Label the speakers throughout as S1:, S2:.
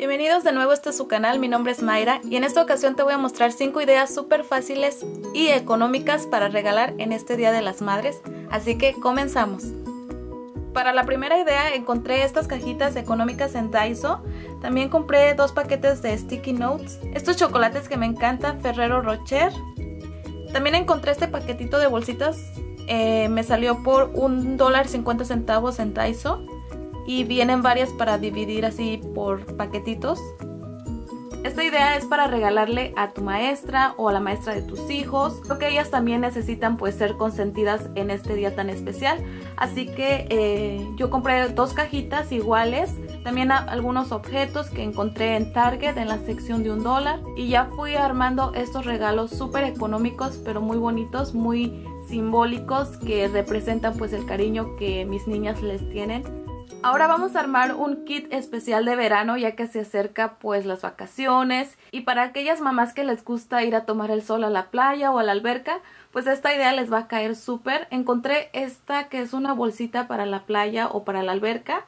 S1: Bienvenidos de nuevo a este su canal, mi nombre es Mayra y en esta ocasión te voy a mostrar cinco ideas súper fáciles y económicas para regalar en este Día de las Madres, así que comenzamos. Para la primera idea encontré estas cajitas económicas en Daiso, también compré dos paquetes de Sticky Notes, estos chocolates que me encantan, Ferrero Rocher, también encontré este paquetito de bolsitas, eh, me salió por $1.50 en Daiso y vienen varias para dividir así por paquetitos. Esta idea es para regalarle a tu maestra o a la maestra de tus hijos. Creo que ellas también necesitan pues ser consentidas en este día tan especial. Así que eh, yo compré dos cajitas iguales. También algunos objetos que encontré en Target en la sección de un dólar. Y ya fui armando estos regalos súper económicos pero muy bonitos, muy simbólicos que representan pues el cariño que mis niñas les tienen Ahora vamos a armar un kit especial de verano ya que se acerca pues las vacaciones y para aquellas mamás que les gusta ir a tomar el sol a la playa o a la alberca pues esta idea les va a caer súper. Encontré esta que es una bolsita para la playa o para la alberca.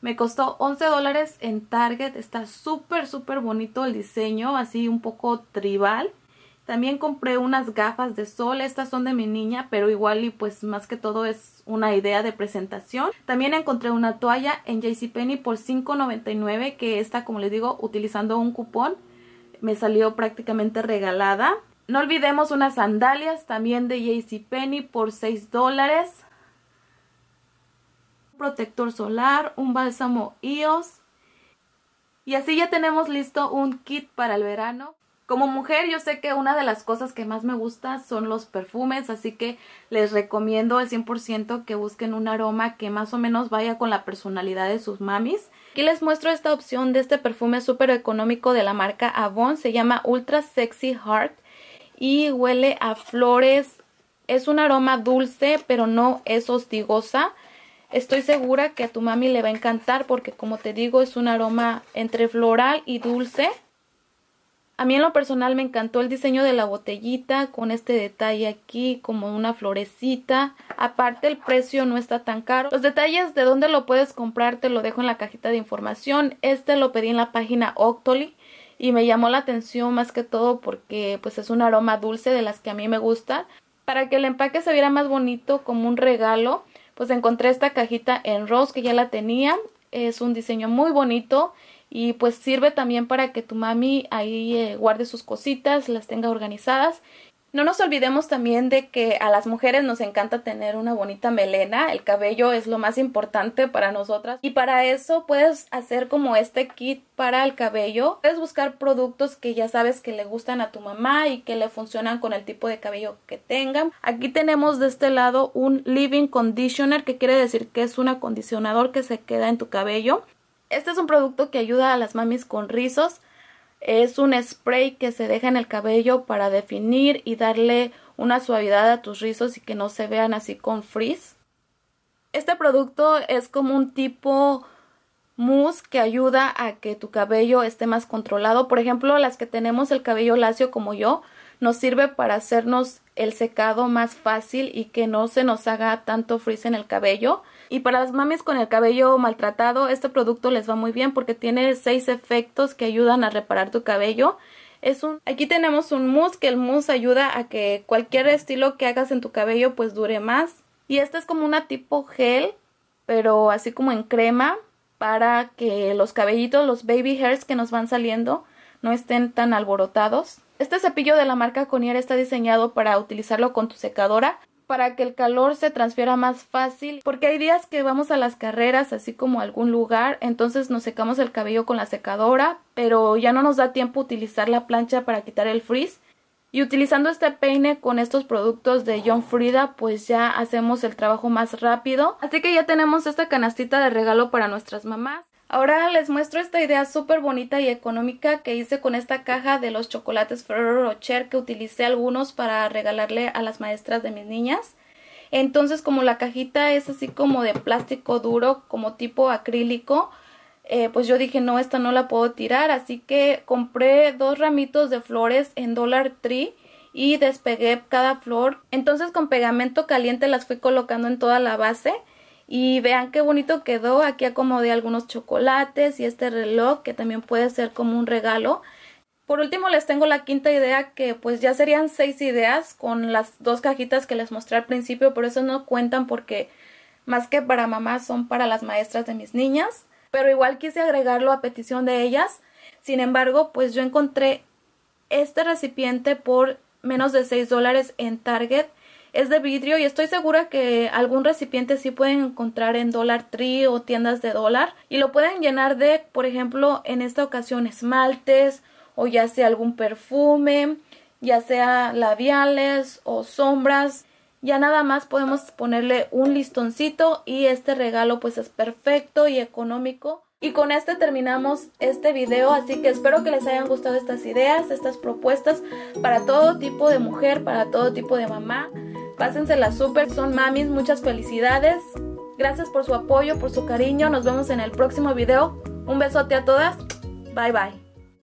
S1: Me costó 11 dólares en Target. Está súper súper bonito el diseño así un poco tribal. También compré unas gafas de sol, estas son de mi niña, pero igual y pues más que todo es una idea de presentación. También encontré una toalla en JCPenney por $5.99 que está como les digo, utilizando un cupón me salió prácticamente regalada. No olvidemos unas sandalias también de JCPenney por 6 dólares. Protector solar, un bálsamo IOS. Y así ya tenemos listo un kit para el verano. Como mujer, yo sé que una de las cosas que más me gusta son los perfumes, así que les recomiendo al 100% que busquen un aroma que más o menos vaya con la personalidad de sus mamis. Aquí les muestro esta opción de este perfume súper económico de la marca Avon, se llama Ultra Sexy Heart y huele a flores. Es un aroma dulce, pero no es hostigosa. Estoy segura que a tu mami le va a encantar porque como te digo es un aroma entre floral y dulce. A mí en lo personal me encantó el diseño de la botellita con este detalle aquí como una florecita. Aparte el precio no está tan caro. Los detalles de dónde lo puedes comprar te lo dejo en la cajita de información. Este lo pedí en la página Octoly y me llamó la atención más que todo porque pues es un aroma dulce de las que a mí me gusta. Para que el empaque se viera más bonito como un regalo pues encontré esta cajita en rose que ya la tenía. Es un diseño muy bonito y pues sirve también para que tu mami ahí eh, guarde sus cositas, las tenga organizadas. No nos olvidemos también de que a las mujeres nos encanta tener una bonita melena, el cabello es lo más importante para nosotras y para eso puedes hacer como este kit para el cabello, puedes buscar productos que ya sabes que le gustan a tu mamá y que le funcionan con el tipo de cabello que tengan. Aquí tenemos de este lado un living conditioner que quiere decir que es un acondicionador que se queda en tu cabello este es un producto que ayuda a las mamis con rizos. Es un spray que se deja en el cabello para definir y darle una suavidad a tus rizos y que no se vean así con frizz. Este producto es como un tipo mousse que ayuda a que tu cabello esté más controlado. Por ejemplo, las que tenemos el cabello lacio como yo, nos sirve para hacernos el secado más fácil y que no se nos haga tanto frizz en el cabello. Y para las mamis con el cabello maltratado, este producto les va muy bien porque tiene seis efectos que ayudan a reparar tu cabello. Es un, aquí tenemos un mousse que el mousse ayuda a que cualquier estilo que hagas en tu cabello pues dure más. Y este es como una tipo gel, pero así como en crema para que los cabellitos, los baby hairs que nos van saliendo no estén tan alborotados. Este cepillo de la marca Conier está diseñado para utilizarlo con tu secadora para que el calor se transfiera más fácil, porque hay días que vamos a las carreras, así como a algún lugar, entonces nos secamos el cabello con la secadora, pero ya no nos da tiempo utilizar la plancha para quitar el frizz. Y utilizando este peine con estos productos de John Frida, pues ya hacemos el trabajo más rápido. Así que ya tenemos esta canastita de regalo para nuestras mamás. Ahora les muestro esta idea súper bonita y económica que hice con esta caja de los chocolates Ferrero Rocher que utilicé algunos para regalarle a las maestras de mis niñas. Entonces como la cajita es así como de plástico duro, como tipo acrílico, eh, pues yo dije no, esta no la puedo tirar, así que compré dos ramitos de flores en Dollar Tree y despegué cada flor. Entonces con pegamento caliente las fui colocando en toda la base y vean qué bonito quedó, aquí acomodé algunos chocolates y este reloj que también puede ser como un regalo. Por último les tengo la quinta idea que pues ya serían seis ideas con las dos cajitas que les mostré al principio, pero eso no cuentan porque más que para mamá son para las maestras de mis niñas, pero igual quise agregarlo a petición de ellas. Sin embargo, pues yo encontré este recipiente por menos de seis dólares en Target es de vidrio y estoy segura que algún recipiente sí pueden encontrar en Dollar Tree o tiendas de dólar y lo pueden llenar de, por ejemplo, en esta ocasión esmaltes o ya sea algún perfume, ya sea labiales o sombras. Ya nada más podemos ponerle un listoncito y este regalo pues es perfecto y económico. Y con este terminamos este video, así que espero que les hayan gustado estas ideas, estas propuestas para todo tipo de mujer, para todo tipo de mamá. Pásensela súper, son mamis, muchas felicidades. Gracias por su apoyo, por su cariño. Nos vemos en el próximo video. Un besote a todas. Bye bye.